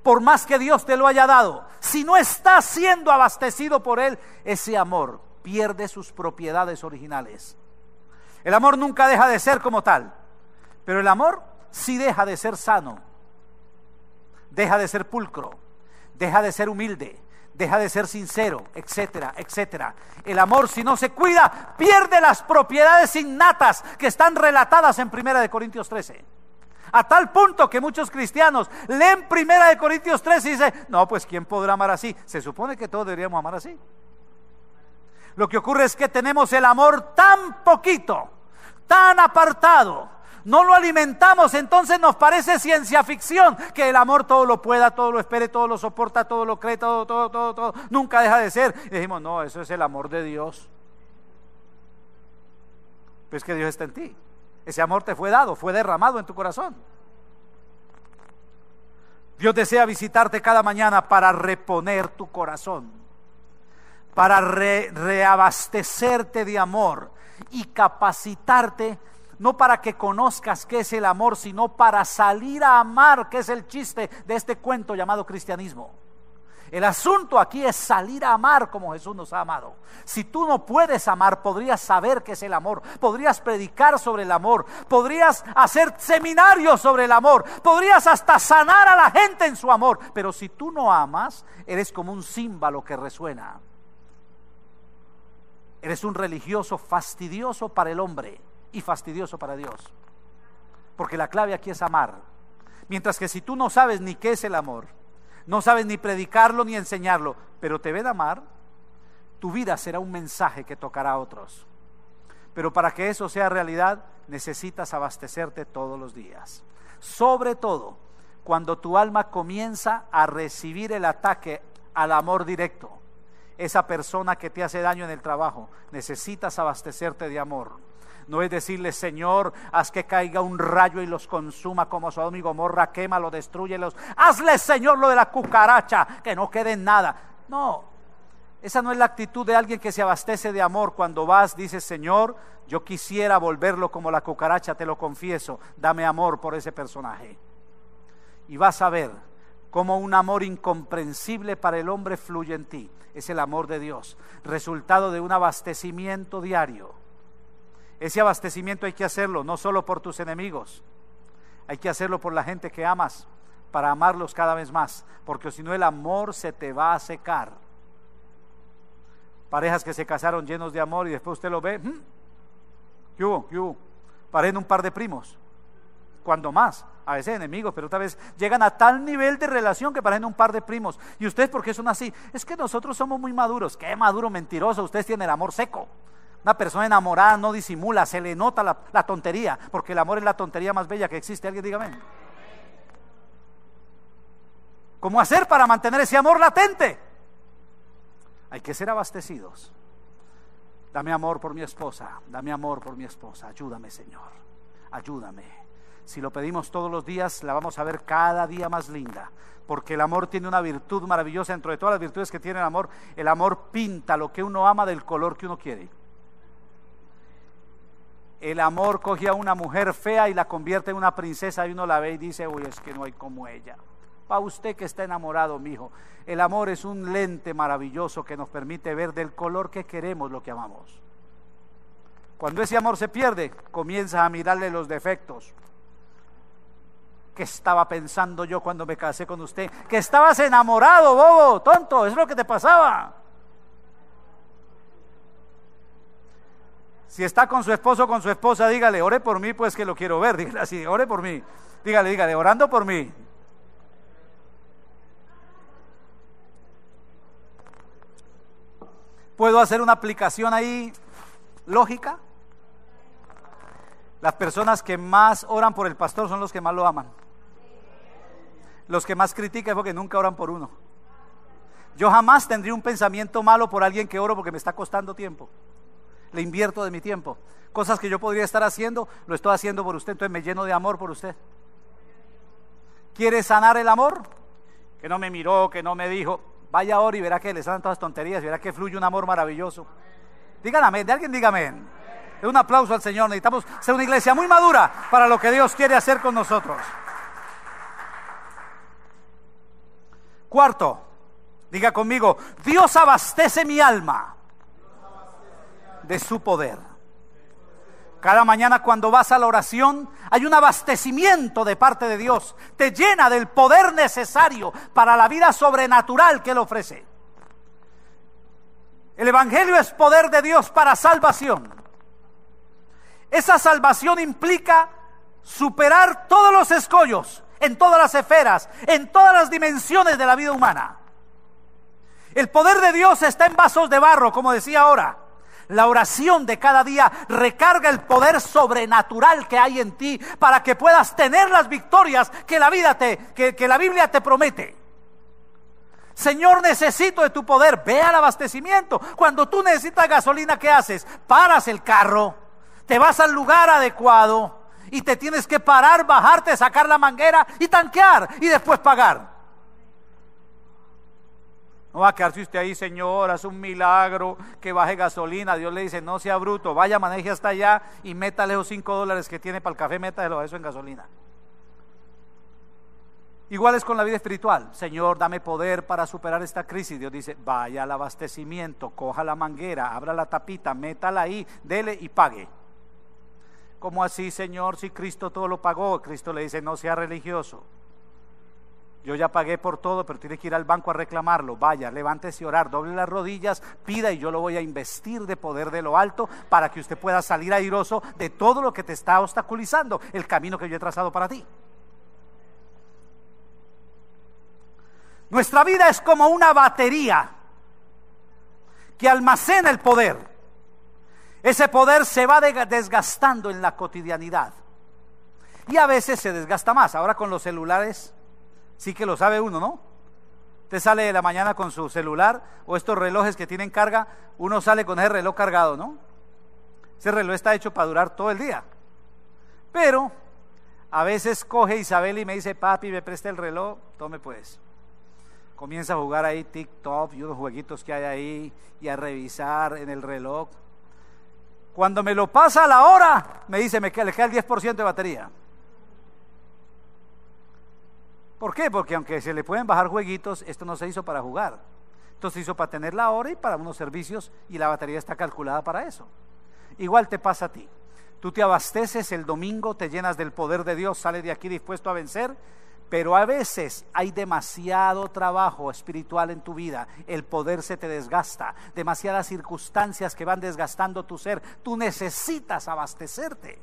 Por más que Dios te lo haya dado, si no está siendo abastecido por Él, ese amor pierde sus propiedades originales. El amor nunca deja de ser como tal, pero el amor si deja de ser sano, deja de ser pulcro, deja de ser humilde, deja de ser sincero, etcétera, etcétera. El amor, si no se cuida, pierde las propiedades innatas que están relatadas en Primera de Corintios 13. A tal punto que muchos cristianos leen Primera de Corintios 13 y dicen, no, pues ¿quién podrá amar así? Se supone que todos deberíamos amar así. Lo que ocurre es que tenemos el amor tan poquito, tan apartado, no lo alimentamos, entonces nos parece ciencia ficción que el amor todo lo pueda, todo lo espere, todo lo soporta, todo lo cree, todo, todo, todo, todo, nunca deja de ser. Y dijimos, no, eso es el amor de Dios. Pues que Dios está en ti. Ese amor te fue dado, fue derramado en tu corazón. Dios desea visitarte cada mañana para reponer tu corazón, para reabastecerte de amor y capacitarte no para que conozcas qué es el amor, sino para salir a amar, que es el chiste de este cuento llamado cristianismo. El asunto aquí es salir a amar como Jesús nos ha amado. Si tú no puedes amar, podrías saber qué es el amor, podrías predicar sobre el amor, podrías hacer seminarios sobre el amor, podrías hasta sanar a la gente en su amor, pero si tú no amas, eres como un símbolo que resuena. Eres un religioso fastidioso para el hombre y fastidioso para Dios. Porque la clave aquí es amar. Mientras que si tú no sabes ni qué es el amor, no sabes ni predicarlo ni enseñarlo, pero te ven amar, tu vida será un mensaje que tocará a otros. Pero para que eso sea realidad, necesitas abastecerte todos los días. Sobre todo cuando tu alma comienza a recibir el ataque al amor directo. Esa persona que te hace daño en el trabajo, necesitas abastecerte de amor. No es decirle, Señor, haz que caiga un rayo y los consuma como su amigo morra quema lo destruyelos. Hazle, Señor, lo de la cucaracha, que no quede en nada. No, esa no es la actitud de alguien que se abastece de amor. Cuando vas, dices, Señor, yo quisiera volverlo como la cucaracha, te lo confieso. Dame amor por ese personaje. Y vas a ver cómo un amor incomprensible para el hombre fluye en ti. Es el amor de Dios, resultado de un abastecimiento diario ese abastecimiento hay que hacerlo, no solo por tus enemigos, hay que hacerlo por la gente que amas, para amarlos cada vez más, porque si no el amor se te va a secar. Parejas que se casaron llenos de amor y después usted lo ve, hmm, ¿qué hubo? ¿Qué Paren un par de primos, cuando más, a veces enemigos, pero otra vez llegan a tal nivel de relación que parecen un par de primos. ¿Y ustedes por qué son así? Es que nosotros somos muy maduros. ¿Qué maduro mentiroso? Ustedes tienen el amor seco. Una persona enamorada no disimula, se le nota la, tontería, porque el amor es la tontería más bella que existe. Alguien dígame. ¿Cómo hacer para mantener ese amor latente? Hay que ser abastecidos. Dame amor por mi esposa, dame amor por mi esposa, ayúdame Señor, ayúdame. Si lo pedimos todos los días, la vamos a ver cada día más linda, porque el amor tiene una virtud maravillosa, dentro de todas las virtudes que tiene el amor, el amor pinta lo que uno ama del color que uno quiere el amor coge a una mujer fea y la convierte en una princesa y uno la ve y dice, uy, es que no hay como ella. Para usted que está enamorado, mijo, el amor es un lente maravilloso que nos permite ver del color que queremos lo que amamos. Cuando ese amor se pierde, comienzas a mirarle los defectos. ¿Qué estaba pensando yo cuando me casé con usted? Que estabas enamorado, bobo, tonto, es lo que te pasaba. Si está con su esposo o con su esposa, dígale, ore por mí, pues que lo quiero ver. Dígale así, ore por mí. Dígale, dígale, orando por mí. ¿Puedo hacer una aplicación ahí lógica? Las personas que más oran por el pastor son los que más lo aman. Los que más critican es porque nunca oran por uno. Yo jamás tendría un pensamiento malo por alguien que oro porque me está costando tiempo le invierto de mi tiempo. Cosas que yo podría estar haciendo, lo estoy haciendo por usted, entonces me lleno de amor por usted. ¿Quiere sanar el amor? Que no me miró, que no me dijo. Vaya ahora y verá que le salen todas tonterías, verá que fluye un amor maravilloso. Digan de alguien diga amén. Un aplauso al Señor, necesitamos ser una iglesia muy madura para lo que Dios quiere hacer con nosotros. Cuarto, diga conmigo, Dios abastece mi alma de su poder. Cada mañana cuando vas a la oración hay un abastecimiento de parte de Dios. Te llena del poder necesario para la vida sobrenatural que Él ofrece. El Evangelio es poder de Dios para salvación. Esa salvación implica superar todos los escollos, en todas las esferas, en todas las dimensiones de la vida humana. El poder de Dios está en vasos de barro, como decía ahora. La oración de cada día recarga el poder sobrenatural que hay en ti para que puedas tener las victorias que la, vida te, que, la Biblia te promete. Señor, necesito de tu poder. Ve al abastecimiento. Cuando tú necesitas gasolina, ¿qué haces? Paras el carro, te vas al lugar adecuado y te tienes que parar, bajarte, sacar la manguera y tanquear y después pagar. No va a quedarse usted ahí, Señor, hace un milagro, que baje gasolina. Dios le dice, no sea bruto, vaya, maneje hasta allá y métale los cinco dólares que tiene para el café, a eso en gasolina. Igual es con la vida espiritual. Señor, dame poder para superar esta crisis. Dios dice, vaya al abastecimiento, coja la manguera, abra la tapita, métala ahí, dele y pague. ¿Cómo así, Señor, si Cristo todo lo pagó? Cristo le dice, no sea religioso yo ya pagué por todo, pero tiene que ir al banco a reclamarlo. Vaya, levántese y orar, doble las rodillas, pida y yo lo voy a investir de poder de lo alto para que usted pueda salir airoso de todo lo que te está obstaculizando, el camino que yo he trazado para ti. Nuestra vida es como una batería que almacena el poder. Ese poder se va desgastando en la cotidianidad. Y a veces se desgasta más. Ahora con los celulares Sí que lo sabe uno, ¿no? Usted sale de la mañana con su celular o estos relojes que tienen carga, uno sale con ese reloj cargado, ¿no? Ese reloj está hecho para durar todo el día. Pero a veces coge Isabel y me dice, papi, me presta el reloj, tome pues. Comienza a jugar ahí TikTok y unos jueguitos que hay ahí y a revisar en el reloj. Cuando me lo pasa a la hora, me dice, me queda el 10% de batería. ¿Por qué? Porque aunque se le pueden bajar jueguitos, esto no se hizo para jugar. Esto se hizo para tener la hora y para unos servicios y la batería está calculada para eso. Igual te pasa a ti. Tú te abasteces el domingo, te llenas del poder de Dios, sales de aquí dispuesto a vencer, pero a veces hay demasiado trabajo espiritual en tu vida, el poder se te desgasta, demasiadas circunstancias que van desgastando tu ser, tú necesitas abastecerte,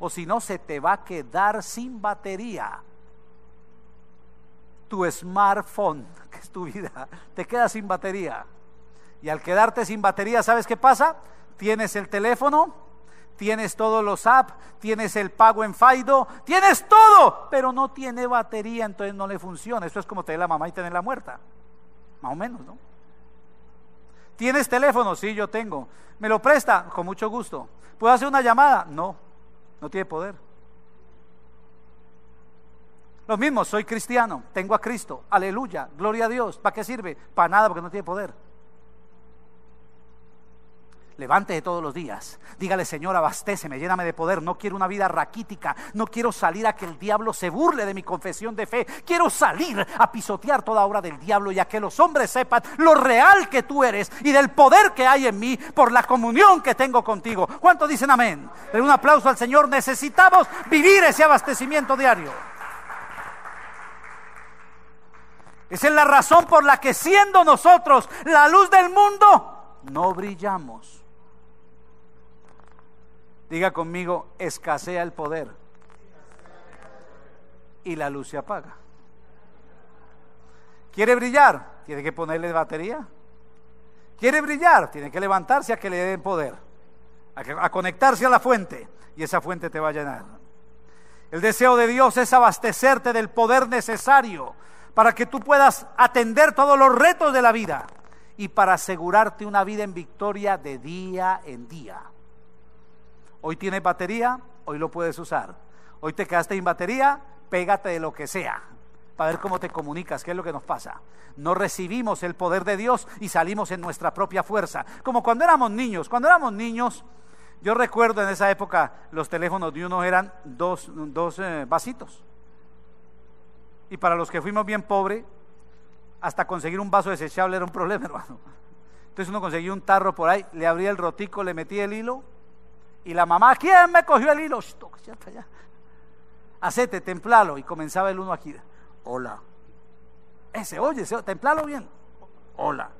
o si no se te va a quedar sin batería tu smartphone, que es tu vida, te quedas sin batería. Y al quedarte sin batería, ¿sabes qué pasa? Tienes el teléfono, tienes todos los apps, tienes el pago en Fido, tienes todo, pero no tiene batería, entonces no le funciona. Eso es como tener la mamá y tenerla muerta, más o menos, ¿no? ¿Tienes teléfono? Sí, yo tengo. ¿Me lo presta? Con mucho gusto. ¿Puedo hacer una llamada? No, no tiene poder. Lo mismo, soy cristiano, tengo a Cristo, aleluya, gloria a Dios. ¿Para qué sirve? Para nada porque no tiene poder. Levántese todos los días. Dígale, Señor, abastéceme, lléname de poder. No quiero una vida raquítica. No quiero salir a que el diablo se burle de mi confesión de fe. Quiero salir a pisotear toda obra del diablo y a que los hombres sepan lo real que tú eres y del poder que hay en mí por la comunión que tengo contigo. ¿Cuántos dicen amén? Den un aplauso al Señor. Necesitamos vivir ese abastecimiento diario. Esa es la razón por la que siendo nosotros la luz del mundo, no brillamos. Diga conmigo, escasea el poder y la luz se apaga. ¿Quiere brillar? Tiene que ponerle batería. ¿Quiere brillar? Tiene que levantarse a que le den poder, a, conectarse a la fuente y esa fuente te va a llenar. El deseo de Dios es abastecerte del poder necesario para que tú puedas atender todos los retos de la vida y para asegurarte una vida en victoria de día en día. Hoy tienes batería, hoy lo puedes usar. Hoy te quedaste sin batería, pégate de lo que sea para ver cómo te comunicas, qué es lo que nos pasa. No recibimos el poder de Dios y salimos en nuestra propia fuerza, como cuando éramos niños. Cuando éramos niños, yo recuerdo en esa época los teléfonos de uno eran dos, eh, vasitos y para los que fuimos bien pobres, hasta conseguir un vaso desechable era un problema, hermano. Entonces uno conseguía un tarro por ahí, le abría el rotico, le metía el hilo, y la mamá, ¿quién me cogió el hilo? Hacete, templalo, y comenzaba el uno aquí. Hola. Ese, oye, templalo bien. Hola.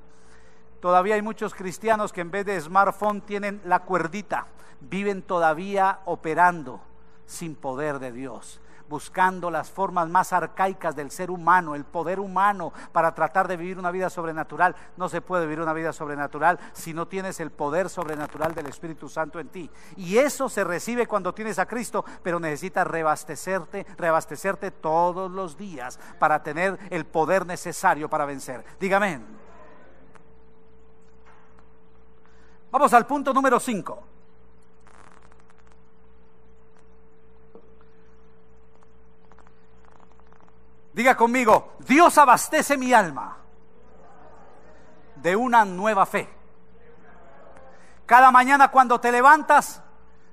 Todavía hay muchos cristianos que en vez de smartphone tienen la cuerdita, viven todavía operando sin poder de Dios buscando las formas más arcaicas del ser humano, el poder humano, para tratar de vivir una vida sobrenatural. No se puede vivir una vida sobrenatural si no tienes el poder sobrenatural del Espíritu Santo en ti. Y eso se recibe cuando tienes a Cristo, pero necesitas reabastecerte, reabastecerte todos los días para tener el poder necesario para vencer. Dígame. Vamos al punto número 5. Diga conmigo, Dios abastece mi alma de una nueva fe. Cada mañana cuando te levantas,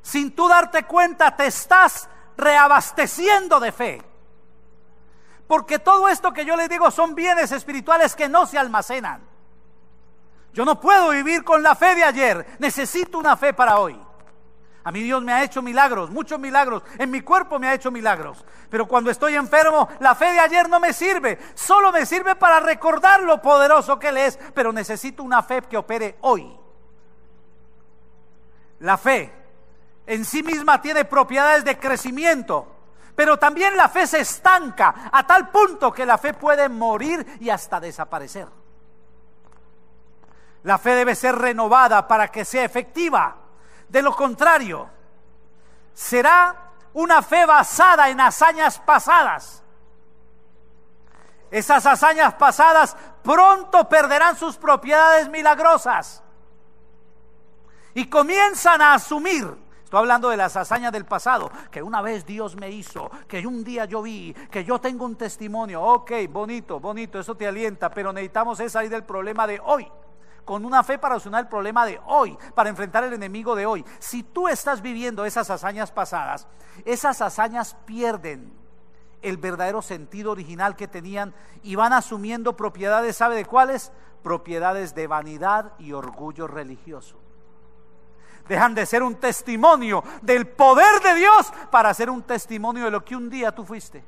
sin tú darte cuenta, te estás reabasteciendo de fe. Porque todo esto que yo le digo son bienes espirituales que no se almacenan. Yo no puedo vivir con la fe de ayer, necesito una fe para hoy. A mí Dios me ha hecho milagros, muchos milagros. En mi cuerpo me ha hecho milagros. Pero cuando estoy enfermo, la fe de ayer no me sirve. Solo me sirve para recordar lo poderoso que Él es. Pero necesito una fe que opere hoy. La fe en sí misma tiene propiedades de crecimiento. Pero también la fe se estanca a tal punto que la fe puede morir y hasta desaparecer. La fe debe ser renovada para que sea efectiva. De lo contrario, será una fe basada en hazañas pasadas. Esas hazañas pasadas pronto perderán sus propiedades milagrosas y comienzan a asumir Estoy hablando de las hazañas del pasado, que una vez Dios me hizo, que un día yo vi, que yo tengo un testimonio. Ok, bonito, bonito, eso te alienta, pero necesitamos esa ahí del problema de hoy con una fe para solucionar el problema de hoy, para enfrentar el enemigo de hoy. Si tú estás viviendo esas hazañas pasadas, esas hazañas pierden el verdadero sentido original que tenían y van asumiendo propiedades, ¿sabe de cuáles? Propiedades de vanidad y orgullo religioso. Dejan de ser un testimonio del poder de Dios para ser un testimonio de lo que un día tú fuiste.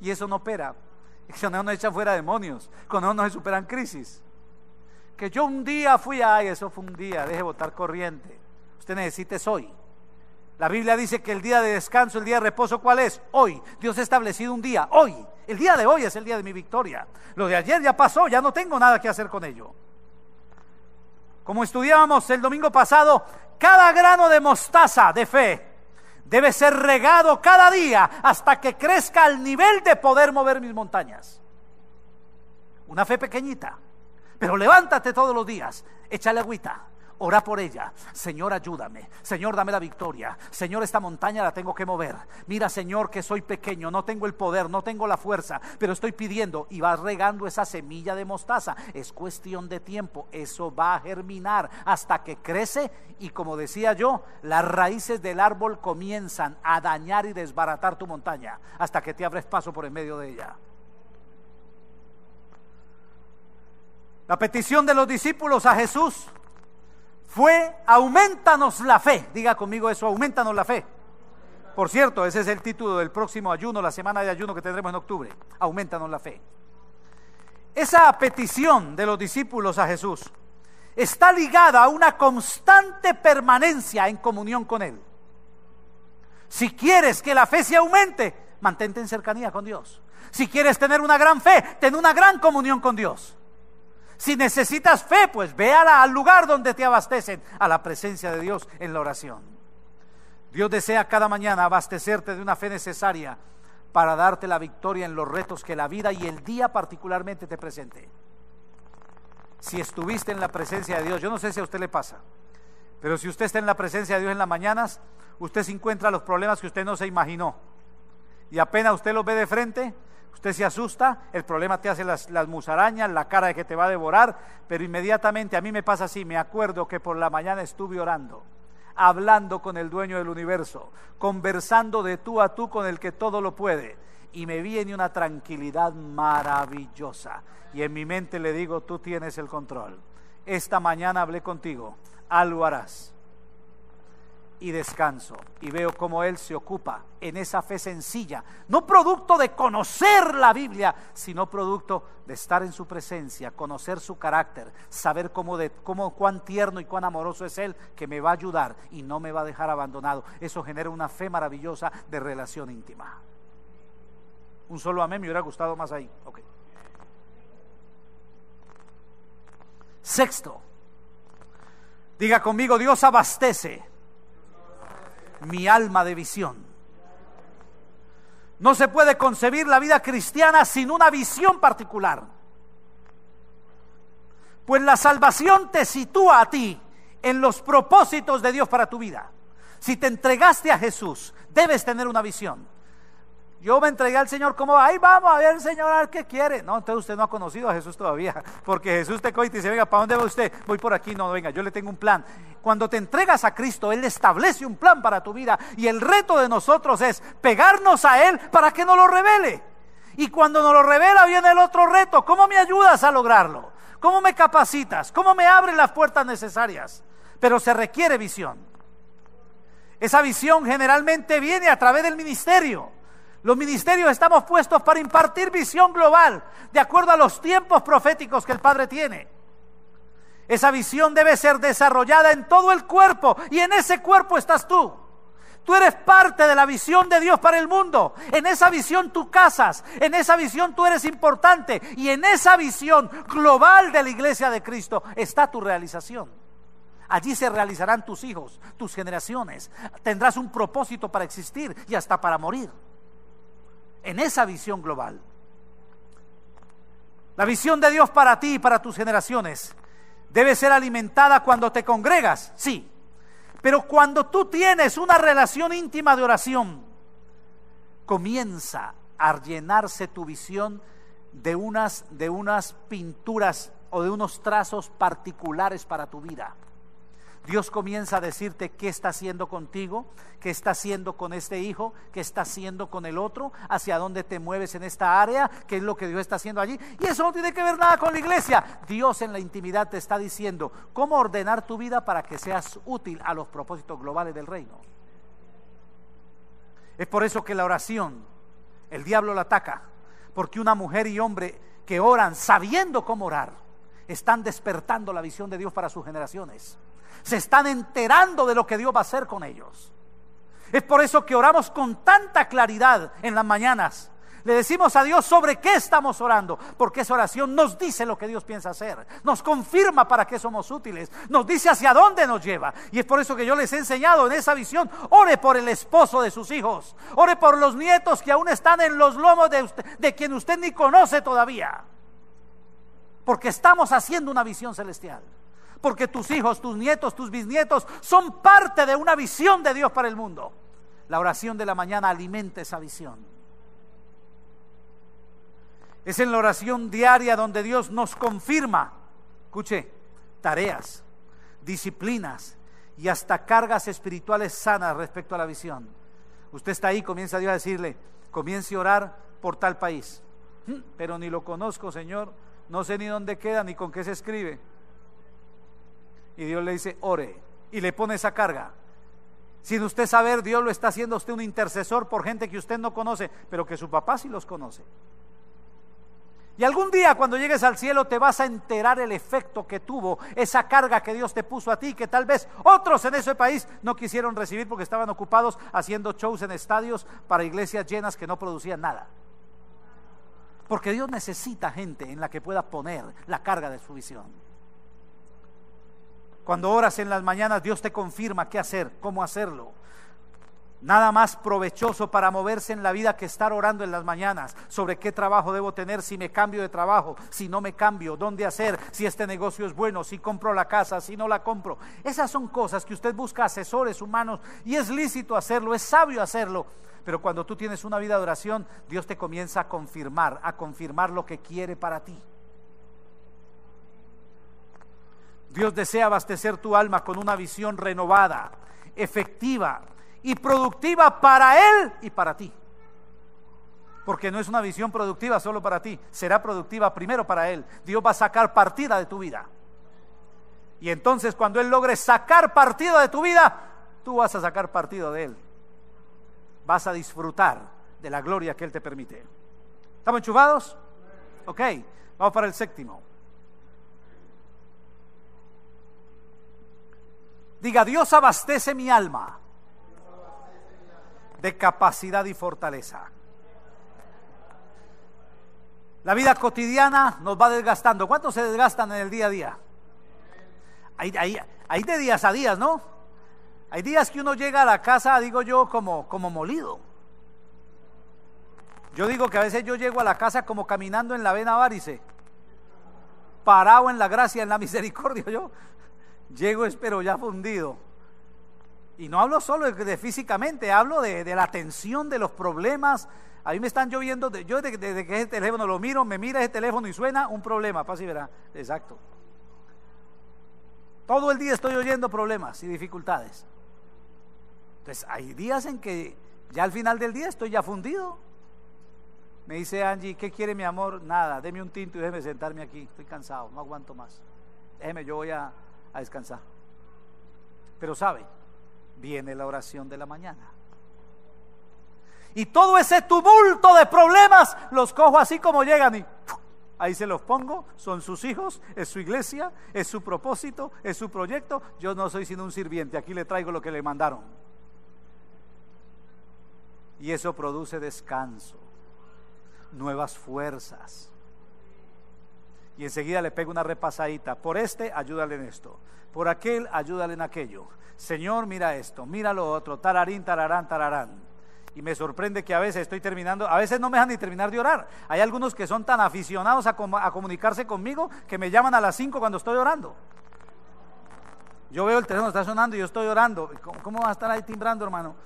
Y eso no opera. Cuando uno echa fuera demonios, cuando uno no se superan crisis que yo un día fui ay, eso fue un día, deje votar corriente. Usted necesita es hoy. La Biblia dice que el día de descanso, el día de reposo, ¿cuál es? Hoy. Dios ha establecido un día, hoy. El día de hoy es el día de mi victoria. Lo de ayer ya pasó, ya no tengo nada que hacer con ello. Como estudiábamos el domingo pasado, cada grano de mostaza de fe debe ser regado cada día hasta que crezca al nivel de poder mover mis montañas. Una fe pequeñita, pero levántate todos los días, échale agüita. Ora por ella. Señor, ayúdame. Señor, dame la victoria. Señor, esta montaña la tengo que mover. Mira, Señor, que soy pequeño, no tengo el poder, no tengo la fuerza, pero estoy pidiendo y vas regando esa semilla de mostaza. Es cuestión de tiempo. Eso va a germinar hasta que crece y como decía yo, las raíces del árbol comienzan a dañar y desbaratar tu montaña hasta que te abres paso por en medio de ella. La petición de los discípulos a Jesús fue, aumentanos la fe. Diga conmigo eso, aumentanos la fe. Por cierto, ese es el título del próximo ayuno, la semana de ayuno que tendremos en octubre. Aumentanos la fe. Esa petición de los discípulos a Jesús está ligada a una constante permanencia en comunión con Él. Si quieres que la fe se aumente, mantente en cercanía con Dios. Si quieres tener una gran fe, ten una gran comunión con Dios. Si necesitas fe, pues ve al lugar donde te abastecen, a la presencia de Dios en la oración. Dios desea cada mañana abastecerte de una fe necesaria para darte la victoria en los retos que la vida y el día particularmente te presente. Si estuviste en la presencia de Dios, yo no sé si a usted le pasa, pero si usted está en la presencia de Dios en las mañanas, usted se encuentra los problemas que usted no se imaginó. Y apenas usted los ve de frente, Usted se asusta, el problema te hace las, musarañas, la cara de que te va a devorar, pero inmediatamente a mí me pasa así, me acuerdo que por la mañana estuve orando, hablando con el dueño del universo, conversando de tú a tú con el que todo lo puede, y me viene una tranquilidad maravillosa. Y en mi mente le digo, tú tienes el control. Esta mañana hablé contigo, algo harás y descanso. Y veo cómo Él se ocupa en esa fe sencilla, no producto de conocer la Biblia, sino producto de estar en su presencia, conocer su carácter, saber cómo, de, cómo cuán tierno y cuán amoroso es Él que me va a ayudar y no me va a dejar abandonado. Eso genera una fe maravillosa de relación íntima. Un solo amén me hubiera gustado más ahí. Sexto, diga conmigo, Dios abastece mi alma de visión. No se puede concebir la vida cristiana sin una visión particular. Pues la salvación te sitúa a ti en los propósitos de Dios para tu vida. Si te entregaste a Jesús, debes tener una visión. Yo me entregué al Señor como, ahí vamos a ver, Señor, al que qué quiere. No, entonces usted no ha conocido a Jesús todavía, porque Jesús te coge y te dice, venga, ¿para dónde va usted? Voy por aquí, no, venga, yo le tengo un plan. Cuando te entregas a Cristo, Él establece un plan para tu vida y el reto de nosotros es pegarnos a Él para que no lo revele. Y cuando nos lo revela viene el otro reto, ¿cómo me ayudas a lograrlo? ¿Cómo me capacitas? ¿Cómo me abres las puertas necesarias? Pero se requiere visión. Esa visión generalmente viene a través del ministerio. Los ministerios estamos puestos para impartir visión global de acuerdo a los tiempos proféticos que el Padre tiene. Esa visión debe ser desarrollada en todo el cuerpo y en ese cuerpo estás tú. Tú eres parte de la visión de Dios para el mundo. En esa visión tú casas, en esa visión tú eres importante y en esa visión global de la iglesia de Cristo está tu realización. Allí se realizarán tus hijos, tus generaciones. Tendrás un propósito para existir y hasta para morir en esa visión global. La visión de Dios para ti y para tus generaciones debe ser alimentada cuando te congregas, sí. Pero cuando tú tienes una relación íntima de oración, comienza a llenarse tu visión de unas, de unas pinturas o de unos trazos particulares para tu vida. Dios comienza a decirte qué está haciendo contigo, qué está haciendo con este hijo, qué está haciendo con el otro, hacia dónde te mueves en esta área, qué es lo que Dios está haciendo allí. Y eso no tiene que ver nada con la iglesia. Dios en la intimidad te está diciendo cómo ordenar tu vida para que seas útil a los propósitos globales del reino. Es por eso que la oración, el diablo la ataca, porque una mujer y hombre que oran sabiendo cómo orar, están despertando la visión de Dios para sus generaciones se están enterando de lo que Dios va a hacer con ellos. Es por eso que oramos con tanta claridad en las mañanas. Le decimos a Dios sobre qué estamos orando, porque esa oración nos dice lo que Dios piensa hacer, nos confirma para qué somos útiles, nos dice hacia dónde nos lleva. Y es por eso que yo les he enseñado en esa visión, ore por el esposo de sus hijos, ore por los nietos que aún están en los lomos de, de quien usted ni conoce todavía, porque estamos haciendo una visión celestial porque tus hijos, tus nietos, tus bisnietos son parte de una visión de Dios para el mundo. La oración de la mañana alimenta esa visión. Es en la oración diaria donde Dios nos confirma, escuche, tareas, disciplinas y hasta cargas espirituales sanas respecto a la visión. Usted está ahí, comienza Dios a decirle, comience a orar por tal país. Pero ni lo conozco, Señor, no sé ni dónde queda, ni con qué se escribe. Y Dios le dice, ore. Y le pone esa carga. Sin usted saber, Dios lo está haciendo usted un intercesor por gente que usted no conoce, pero que su papá sí los conoce. Y algún día cuando llegues al cielo te vas a enterar el efecto que tuvo esa carga que Dios te puso a ti, que tal vez otros en ese país no quisieron recibir porque estaban ocupados haciendo shows en estadios para iglesias llenas que no producían nada. Porque Dios necesita gente en la que pueda poner la carga de su visión. Cuando oras en las mañanas, Dios te confirma qué hacer, cómo hacerlo. Nada más provechoso para moverse en la vida que estar orando en las mañanas sobre qué trabajo debo tener, si me cambio de trabajo, si no me cambio, dónde hacer, si este negocio es bueno, si compro la casa, si no la compro. Esas son cosas que usted busca asesores humanos y es lícito hacerlo, es sabio hacerlo. Pero cuando tú tienes una vida de oración, Dios te comienza a confirmar, a confirmar lo que quiere para ti. Dios desea abastecer tu alma con una visión renovada, efectiva y productiva para Él y para ti. Porque no es una visión productiva solo para ti, será productiva primero para Él. Dios va a sacar partida de tu vida. Y entonces cuando Él logre sacar partida de tu vida, tú vas a sacar partida de Él. Vas a disfrutar de la gloria que Él te permite. ¿Estamos enchufados? Ok, vamos para el séptimo. Diga, Dios abastece mi alma de capacidad y fortaleza. La vida cotidiana nos va desgastando. ¿Cuántos se desgastan en el día a día? Hay, de días a días, ¿no? Hay días que uno llega a la casa, digo yo, como, como molido. Yo digo que a veces yo llego a la casa como caminando en la vena varice, parado en la gracia, en la misericordia, yo llego espero ya fundido. Y no hablo solo de, físicamente, hablo de, la tensión, de los problemas. A mí me están lloviendo, yo desde, que ese teléfono lo miro, me mira ese teléfono y suena un problema, pasa y verá. Exacto. Todo el día estoy oyendo problemas y dificultades. Entonces, hay días en que ya al final del día estoy ya fundido. Me dice Angie, ¿qué quiere mi amor? Nada, deme un tinto y déjeme sentarme aquí. Estoy cansado, no aguanto más. Déjeme, yo voy a a descansar. Pero sabe, viene la oración de la mañana. Y todo ese tumulto de problemas los cojo así como llegan y ahí se los pongo, son sus hijos, es su iglesia, es su propósito, es su proyecto, yo no soy sino un sirviente, aquí le traigo lo que le mandaron. Y eso produce descanso, nuevas fuerzas, y enseguida le pego una repasadita. Por este, ayúdale en esto. Por aquel, ayúdale en aquello. Señor, mira esto, mira lo otro, tararín, tararán, tararán. Y me sorprende que a veces estoy terminando, a veces no me dejan ni terminar de orar. Hay algunos que son tan aficionados a, comunicarse conmigo que me llaman a las 5 cuando estoy orando. Yo veo el teléfono está sonando y yo estoy orando. ¿Cómo, va a estar ahí timbrando, hermano?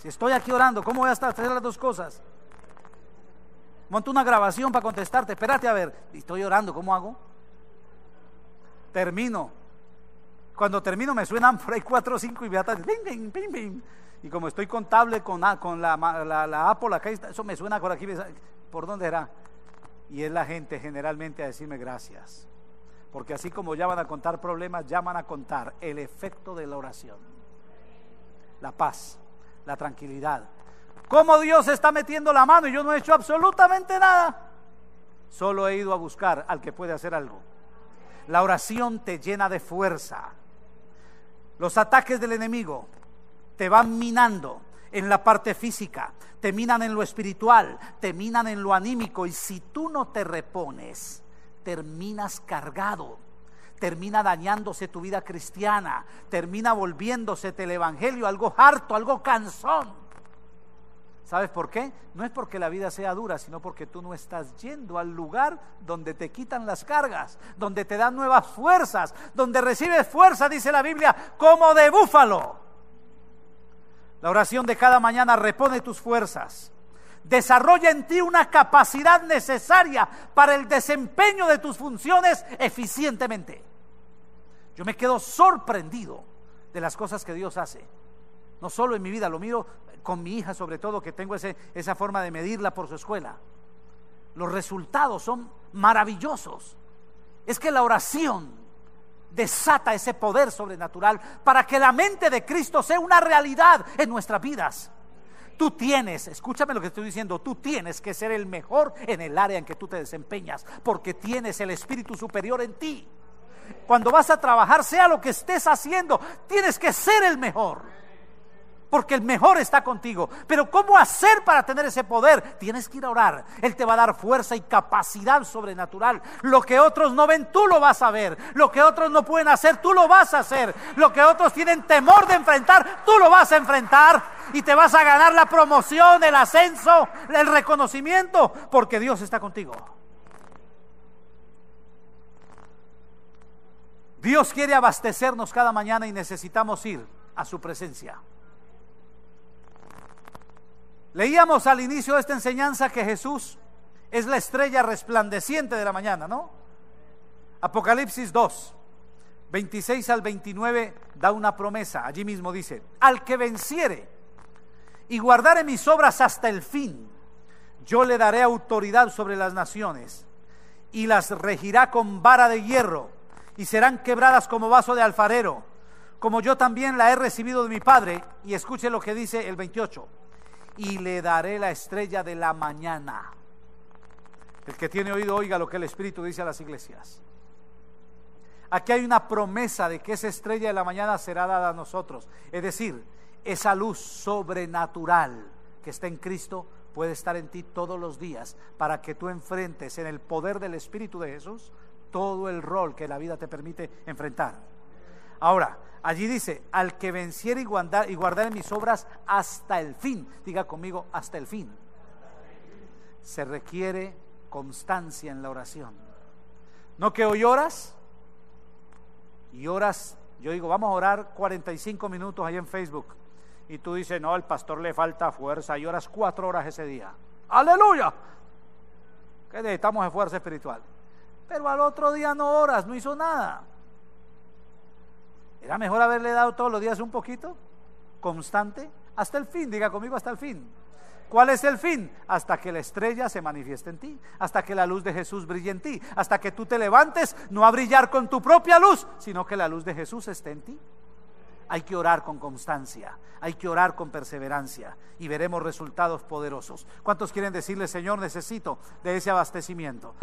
Si estoy aquí orando, ¿cómo voy a estar hacer las dos cosas? Monto una grabación para contestarte. Espérate a ver. Estoy orando, ¿cómo hago? Termino. Cuando termino me suenan por ahí cuatro o cinco y me y como estoy contable con, con la, la, Apple, acá eso me suena por aquí. ¿Por dónde era? Y es la gente generalmente a decirme gracias. Porque así como ya van a contar problemas, llaman a contar el efecto de la oración. La paz, la tranquilidad, cómo Dios está metiendo la mano y yo no he hecho absolutamente nada. Solo he ido a buscar al que puede hacer algo. La oración te llena de fuerza. Los ataques del enemigo te van minando en la parte física, te minan en lo espiritual, te minan en lo anímico y si tú no te repones, terminas cargado termina dañándose tu vida cristiana, termina volviéndose el evangelio algo harto, algo cansón. ¿Sabes por qué? No es porque la vida sea dura, sino porque tú no estás yendo al lugar donde te quitan las cargas, donde te dan nuevas fuerzas, donde recibes fuerza, dice la Biblia, como de búfalo. La oración de cada mañana repone tus fuerzas, desarrolla en ti una capacidad necesaria para el desempeño de tus funciones eficientemente. Yo me quedo sorprendido de las cosas que Dios hace. No solo en mi vida, lo miro con mi hija sobre todo, que tengo ese, esa forma de medirla por su escuela. Los resultados son maravillosos. Es que la oración desata ese poder sobrenatural para que la mente de Cristo sea una realidad en nuestras vidas. Tú tienes, escúchame lo que estoy diciendo, tú tienes que ser el mejor en el área en que tú te desempeñas, porque tienes el Espíritu Superior en ti. Cuando vas a trabajar, sea lo que estés haciendo, tienes que ser el mejor porque el mejor está contigo. Pero ¿cómo hacer para tener ese poder? Tienes que ir a orar. Él te va a dar fuerza y capacidad sobrenatural. Lo que otros no ven, tú lo vas a ver. Lo que otros no pueden hacer, tú lo vas a hacer. Lo que otros tienen temor de enfrentar, tú lo vas a enfrentar. Y te vas a ganar la promoción, el ascenso, el reconocimiento, porque Dios está contigo. Dios quiere abastecernos cada mañana y necesitamos ir a su presencia. Leíamos al inicio de esta enseñanza que Jesús es la estrella resplandeciente de la mañana, ¿no? Apocalipsis 2, 26 al 29 da una promesa. Allí mismo dice, al que venciere y guardare mis obras hasta el fin, yo le daré autoridad sobre las naciones y las regirá con vara de hierro y serán quebradas como vaso de alfarero, como yo también la he recibido de mi Padre. Y escuche lo que dice el 28 y le daré la estrella de la mañana. El que tiene oído, oiga lo que el Espíritu dice a las iglesias. Aquí hay una promesa de que esa estrella de la mañana será dada a nosotros. Es decir, esa luz sobrenatural que está en Cristo puede estar en ti todos los días para que tú enfrentes en el poder del Espíritu de Jesús todo el rol que la vida te permite enfrentar. Ahora, Allí dice, al que venciere y guardar, y mis obras hasta el fin, diga conmigo, hasta el fin. Se requiere constancia en la oración. No que hoy oras y oras, yo digo, vamos a orar 45 minutos ahí en Facebook. Y tú dices, no, al pastor le falta fuerza y oras cuatro horas ese día. Aleluya. Que necesitamos de fuerza espiritual. Pero al otro día no oras, no hizo nada. ¿Era mejor haberle dado todos los días un poquito? ¿Constante? Hasta el fin, diga conmigo, hasta el fin. ¿Cuál es el fin? Hasta que la estrella se manifieste en ti, hasta que la luz de Jesús brille en ti, hasta que tú te levantes no a brillar con tu propia luz, sino que la luz de Jesús esté en ti. Hay que orar con constancia, hay que orar con perseverancia y veremos resultados poderosos. ¿Cuántos quieren decirle, Señor, necesito de ese abastecimiento?